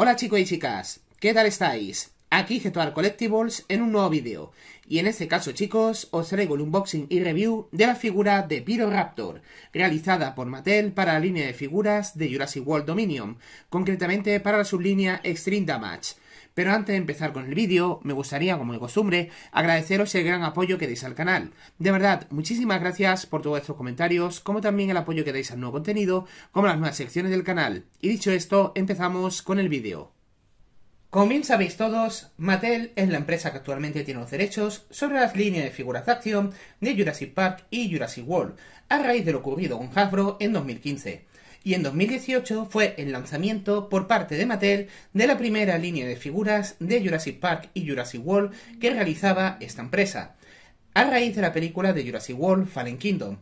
Hola chicos y chicas, ¿qué tal estáis? aquí Gestoar Collectibles en un nuevo vídeo. Y en este caso chicos, os traigo el unboxing y review de la figura de Raptor, realizada por Mattel para la línea de figuras de Jurassic World Dominion, concretamente para la sublínea Extreme Damage. Pero antes de empezar con el vídeo, me gustaría, como de costumbre, agradeceros el gran apoyo que deis al canal. De verdad, muchísimas gracias por todos estos comentarios, como también el apoyo que dais al nuevo contenido, como las nuevas secciones del canal. Y dicho esto, empezamos con el vídeo. Como bien sabéis todos, Mattel es la empresa que actualmente tiene los derechos sobre las líneas de figuras de acción de Jurassic Park y Jurassic World, a raíz de lo ocurrido con Hasbro en 2015. Y en 2018 fue el lanzamiento por parte de Mattel de la primera línea de figuras de Jurassic Park y Jurassic World que realizaba esta empresa, a raíz de la película de Jurassic World Fallen Kingdom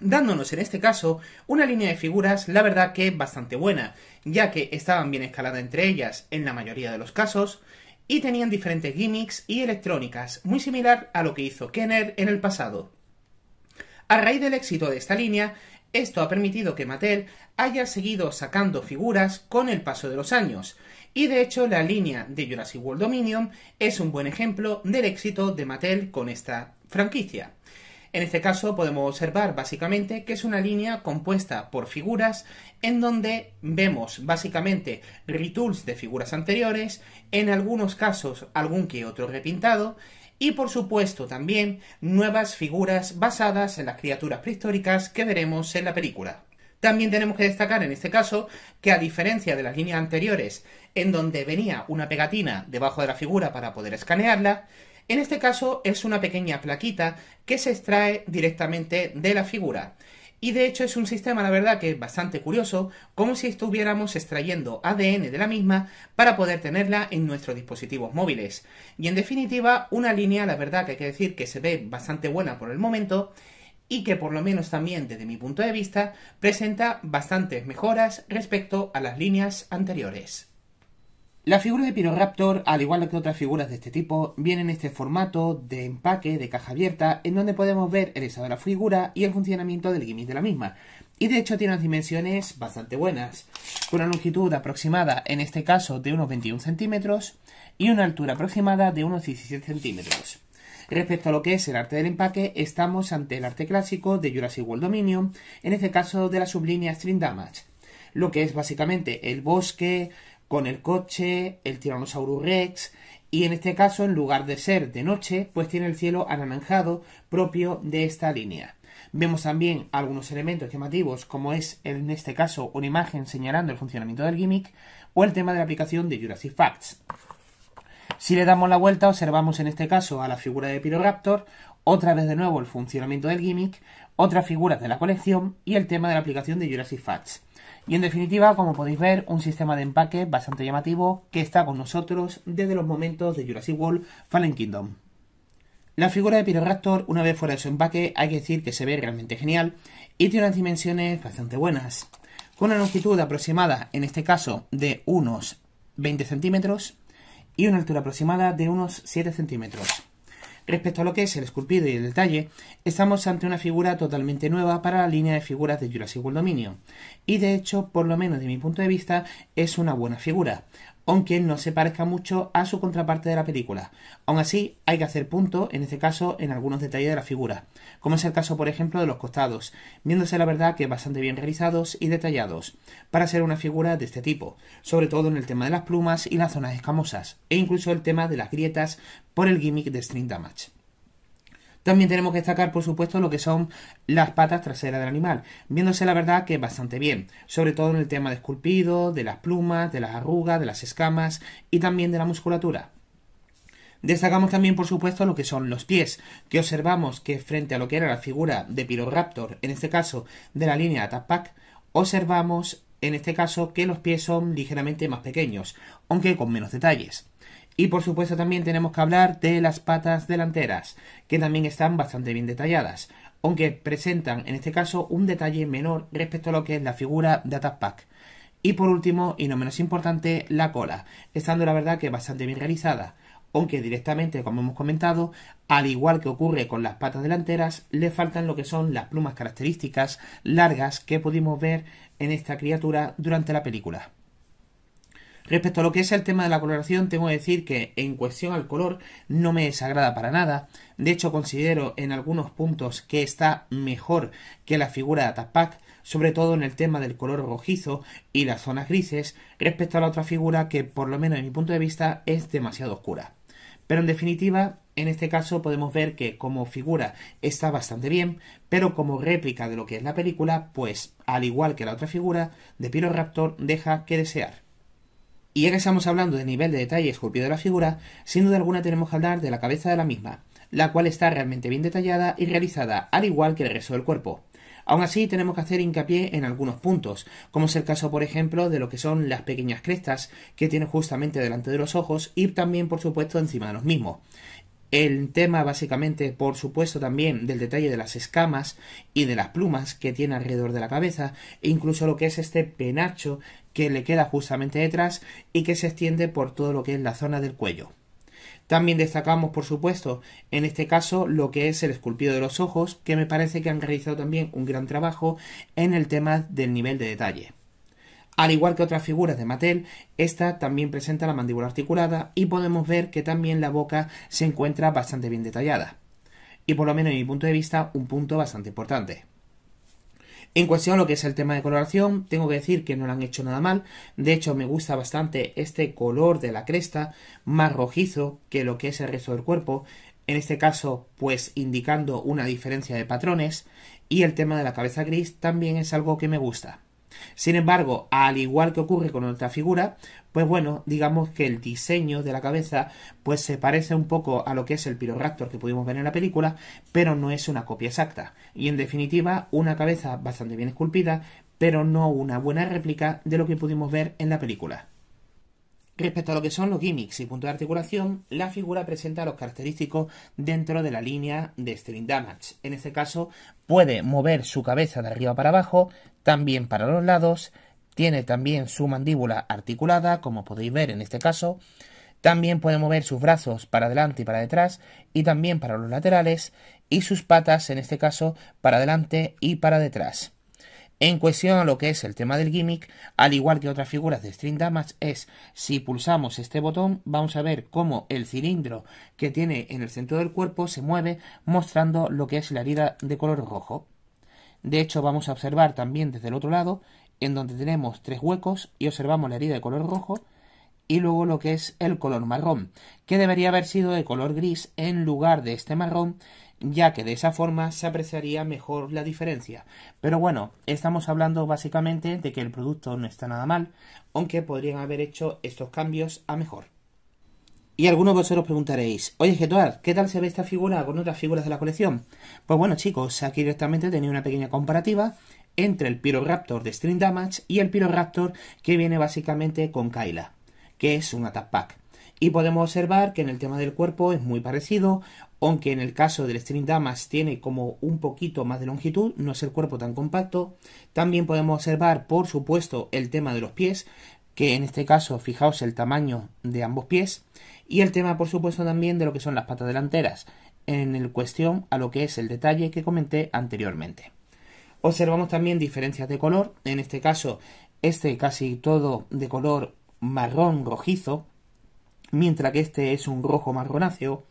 dándonos en este caso una línea de figuras la verdad que bastante buena, ya que estaban bien escaladas entre ellas en la mayoría de los casos, y tenían diferentes gimmicks y electrónicas, muy similar a lo que hizo Kenner en el pasado. A raíz del éxito de esta línea, esto ha permitido que Mattel haya seguido sacando figuras con el paso de los años, y de hecho la línea de Jurassic World Dominion es un buen ejemplo del éxito de Mattel con esta franquicia. En este caso podemos observar básicamente que es una línea compuesta por figuras en donde vemos básicamente retools de figuras anteriores, en algunos casos algún que otro repintado, y por supuesto también nuevas figuras basadas en las criaturas prehistóricas que veremos en la película. También tenemos que destacar en este caso que a diferencia de las líneas anteriores en donde venía una pegatina debajo de la figura para poder escanearla, en este caso es una pequeña plaquita que se extrae directamente de la figura. Y de hecho es un sistema, la verdad, que es bastante curioso, como si estuviéramos extrayendo ADN de la misma para poder tenerla en nuestros dispositivos móviles. Y en definitiva, una línea, la verdad, que hay que decir que se ve bastante buena por el momento y que por lo menos también desde mi punto de vista presenta bastantes mejoras respecto a las líneas anteriores. La figura de Pyroraptor, al igual que otras figuras de este tipo, viene en este formato de empaque de caja abierta, en donde podemos ver el estado de la figura y el funcionamiento del gimmick de la misma. Y de hecho tiene unas dimensiones bastante buenas, con una longitud aproximada, en este caso, de unos 21 centímetros y una altura aproximada de unos 17 centímetros. Respecto a lo que es el arte del empaque, estamos ante el arte clásico de Jurassic World Dominion, en este caso de la sublínea String Damage, lo que es básicamente el bosque, con el coche, el Tyrannosaurus Rex, y en este caso, en lugar de ser de noche, pues tiene el cielo anaranjado propio de esta línea. Vemos también algunos elementos llamativos, como es en este caso una imagen señalando el funcionamiento del gimmick o el tema de la aplicación de Jurassic Facts. Si le damos la vuelta, observamos en este caso a la figura de Piroraptor otra vez de nuevo el funcionamiento del gimmick, otras figuras de la colección y el tema de la aplicación de Jurassic Facts. Y en definitiva, como podéis ver, un sistema de empaque bastante llamativo que está con nosotros desde los momentos de Jurassic World Fallen Kingdom. La figura de Pyroraptor, una vez fuera de su empaque, hay que decir que se ve realmente genial y tiene unas dimensiones bastante buenas. Con una longitud aproximada, en este caso, de unos 20 centímetros y una altura aproximada de unos 7 centímetros. Respecto a lo que es el esculpido y el detalle, estamos ante una figura totalmente nueva para la línea de figuras de Jurassic World Dominion, y de hecho, por lo menos de mi punto de vista, es una buena figura, aunque no se parezca mucho a su contraparte de la película. Aún así, hay que hacer punto, en este caso, en algunos detalles de la figura, como es el caso, por ejemplo, de los costados, viéndose la verdad que bastante bien realizados y detallados, para ser una figura de este tipo, sobre todo en el tema de las plumas y las zonas escamosas, e incluso el tema de las grietas por el gimmick de String Damage. También tenemos que destacar, por supuesto, lo que son las patas traseras del animal, viéndose la verdad que bastante bien, sobre todo en el tema de esculpido, de las plumas, de las arrugas, de las escamas y también de la musculatura. Destacamos también, por supuesto, lo que son los pies, que observamos que frente a lo que era la figura de Raptor, en este caso de la línea TAPAC, observamos en este caso que los pies son ligeramente más pequeños, aunque con menos detalles. Y por supuesto también tenemos que hablar de las patas delanteras, que también están bastante bien detalladas, aunque presentan en este caso un detalle menor respecto a lo que es la figura de Attack Pack. Y por último, y no menos importante, la cola, estando la verdad que bastante bien realizada, aunque directamente, como hemos comentado, al igual que ocurre con las patas delanteras, le faltan lo que son las plumas características largas que pudimos ver en esta criatura durante la película. Respecto a lo que es el tema de la coloración, tengo que decir que en cuestión al color no me desagrada para nada. De hecho, considero en algunos puntos que está mejor que la figura de Atapac, sobre todo en el tema del color rojizo y las zonas grises, respecto a la otra figura que, por lo menos en mi punto de vista, es demasiado oscura. Pero en definitiva, en este caso podemos ver que como figura está bastante bien, pero como réplica de lo que es la película, pues al igual que la otra figura, de Piro Raptor deja que desear. Y ya que estamos hablando de nivel de detalle esculpido de la figura, sin duda alguna tenemos que hablar de la cabeza de la misma, la cual está realmente bien detallada y realizada, al igual que el resto del cuerpo. Aún así, tenemos que hacer hincapié en algunos puntos, como es el caso, por ejemplo, de lo que son las pequeñas crestas que tiene justamente delante de los ojos y también, por supuesto, encima de los mismos. El tema básicamente, por supuesto, también del detalle de las escamas y de las plumas que tiene alrededor de la cabeza, e incluso lo que es este penacho que le queda justamente detrás y que se extiende por todo lo que es la zona del cuello. También destacamos, por supuesto, en este caso lo que es el esculpido de los ojos, que me parece que han realizado también un gran trabajo en el tema del nivel de detalle. Al igual que otras figuras de Mattel, esta también presenta la mandíbula articulada y podemos ver que también la boca se encuentra bastante bien detallada. Y por lo menos en mi punto de vista, un punto bastante importante. En cuestión a lo que es el tema de coloración, tengo que decir que no lo han hecho nada mal. De hecho, me gusta bastante este color de la cresta, más rojizo que lo que es el resto del cuerpo. En este caso, pues indicando una diferencia de patrones. Y el tema de la cabeza gris también es algo que me gusta. Sin embargo, al igual que ocurre con otra figura, pues bueno, digamos que el diseño de la cabeza pues se parece un poco a lo que es el Piroraptor que pudimos ver en la película, pero no es una copia exacta. Y en definitiva, una cabeza bastante bien esculpida, pero no una buena réplica de lo que pudimos ver en la película. Respecto a lo que son los gimmicks y puntos de articulación, la figura presenta los característicos dentro de la línea de string damage. En este caso, puede mover su cabeza de arriba para abajo, también para los lados, tiene también su mandíbula articulada, como podéis ver en este caso, también puede mover sus brazos para adelante y para detrás, y también para los laterales, y sus patas, en este caso, para adelante y para detrás. En cuestión a lo que es el tema del gimmick, al igual que otras figuras de String Damage, es si pulsamos este botón, vamos a ver cómo el cilindro que tiene en el centro del cuerpo se mueve mostrando lo que es la herida de color rojo. De hecho, vamos a observar también desde el otro lado, en donde tenemos tres huecos y observamos la herida de color rojo y luego lo que es el color marrón, que debería haber sido de color gris en lugar de este marrón ya que de esa forma se apreciaría mejor la diferencia. Pero bueno, estamos hablando básicamente de que el producto no está nada mal, aunque podrían haber hecho estos cambios a mejor. Y algunos vosotros preguntaréis, oye Getuar, ¿qué tal se ve esta figura con otras figuras de la colección? Pues bueno chicos, aquí directamente tenía una pequeña comparativa entre el Raptor de String Damage y el Raptor que viene básicamente con Kyla, que es un Attack Pack. Y podemos observar que en el tema del cuerpo es muy parecido, aunque en el caso del String Damas tiene como un poquito más de longitud, no es el cuerpo tan compacto. También podemos observar, por supuesto, el tema de los pies, que en este caso fijaos el tamaño de ambos pies. Y el tema, por supuesto, también de lo que son las patas delanteras, en el cuestión a lo que es el detalle que comenté anteriormente. Observamos también diferencias de color, en este caso este casi todo de color marrón rojizo, mientras que este es un rojo marronáceo.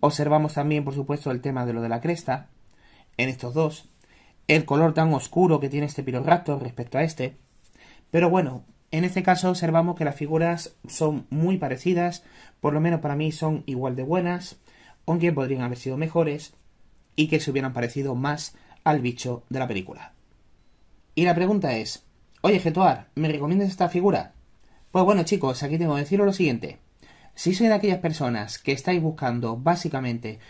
Observamos también, por supuesto, el tema de lo de la cresta en estos dos, el color tan oscuro que tiene este pirorraptor respecto a este. Pero bueno, en este caso observamos que las figuras son muy parecidas, por lo menos para mí son igual de buenas, aunque podrían haber sido mejores y que se hubieran parecido más al bicho de la película. Y la pregunta es, oye Getuar, ¿me recomiendas esta figura? Pues bueno chicos, aquí tengo que deciros lo siguiente. Si sois de aquellas personas que estáis buscando básicamente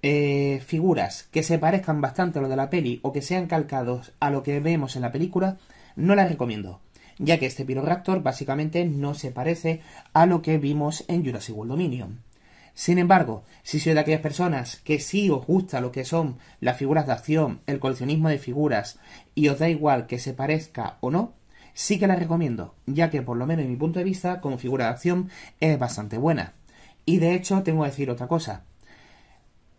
eh, figuras que se parezcan bastante a lo de la peli o que sean calcados a lo que vemos en la película, no las recomiendo, ya que este Piroraptor básicamente no se parece a lo que vimos en Jurassic World Dominion. Sin embargo, si sois de aquellas personas que sí os gusta lo que son las figuras de acción, el coleccionismo de figuras y os da igual que se parezca o no, sí que la recomiendo, ya que por lo menos en mi punto de vista, como figura de acción, es bastante buena. Y de hecho, tengo que decir otra cosa.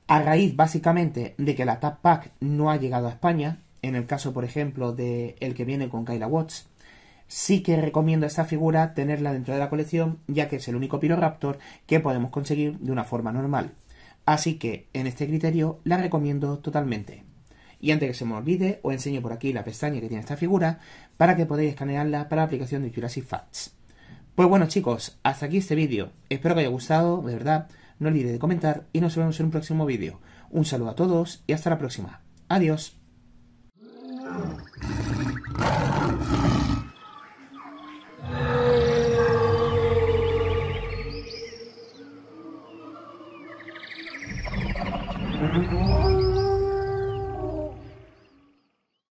A raíz, básicamente, de que la TAP Pack no ha llegado a España, en el caso, por ejemplo, de el que viene con Kyla Watts, sí que recomiendo esta figura tenerla dentro de la colección, ya que es el único Piroraptor que podemos conseguir de una forma normal. Así que, en este criterio, la recomiendo totalmente. Y antes que se me olvide, os enseño por aquí la pestaña que tiene esta figura para que podáis escanearla para la aplicación de Jurassic Facts. Pues bueno chicos, hasta aquí este vídeo. Espero que haya gustado, de verdad. No olvidéis de comentar y nos vemos en un próximo vídeo. Un saludo a todos y hasta la próxima. Adiós.